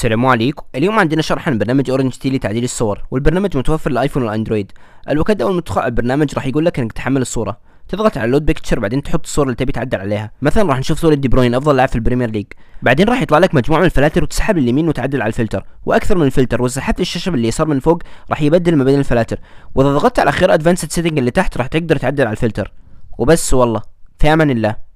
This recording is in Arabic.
السلام عليكم اليوم عندنا شرح عن برنامج اورنج تي لتعديل الصور والبرنامج متوفر للايفون والاندرويد الوكاد اول ما تدخل على البرنامج راح يقول لك انك تحمل الصوره تضغط على لود بيكتشر بعدين تحط الصوره اللي تبي تعدل عليها مثلا راح نشوف صوره دي بروين افضل لاعب في البريمير ليج بعدين راح يطلع لك مجموعه من الفلاتر وتسحب لليمين وتعدل على الفلتر واكثر من الفلتر وسحبت الشاشه باليسار من فوق راح يبدل ما بين الفلاتر واذا ضغطت على خير ادفانسد سيتنج اللي تحت راح تقدر تعدل على الفلتر وبس والله في امان الله